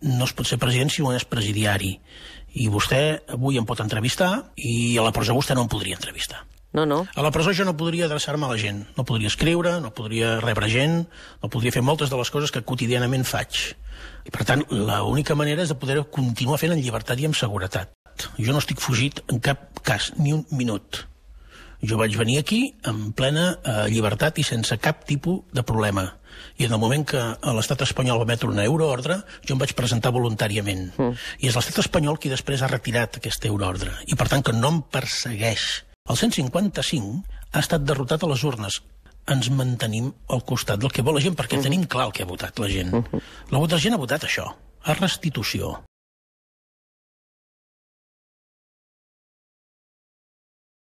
no es pot ser president si no és presidiari. I vostè avui em pot entrevistar i a la presó vostè no em podria entrevistar. No, no. A la presó jo no podria adreçar-me a la gent, no podria escriure, no podria rebre gent, no podria fer moltes de les coses que quotidianament faig. I, per tant, l'única manera és de poder continuar fent en llibertat i amb seguretat. Jo no estic fugit en cap cas, ni un minut. Jo vaig venir aquí en plena eh, llibertat i sense cap tipus de problema. I en el moment que l'estat espanyol va emetre una euroordre, jo em vaig presentar voluntàriament. Mm. I és l'estat espanyol qui després ha retirat aquesta euroordre. I per tant que no em persegueix. El 155 ha estat derrotat a les urnes ens mantenim al costat del que vol la gent, perquè mm. tenim clar el que ha votat la gent. La, mm-hmm. la gent ha votat això, a restitució,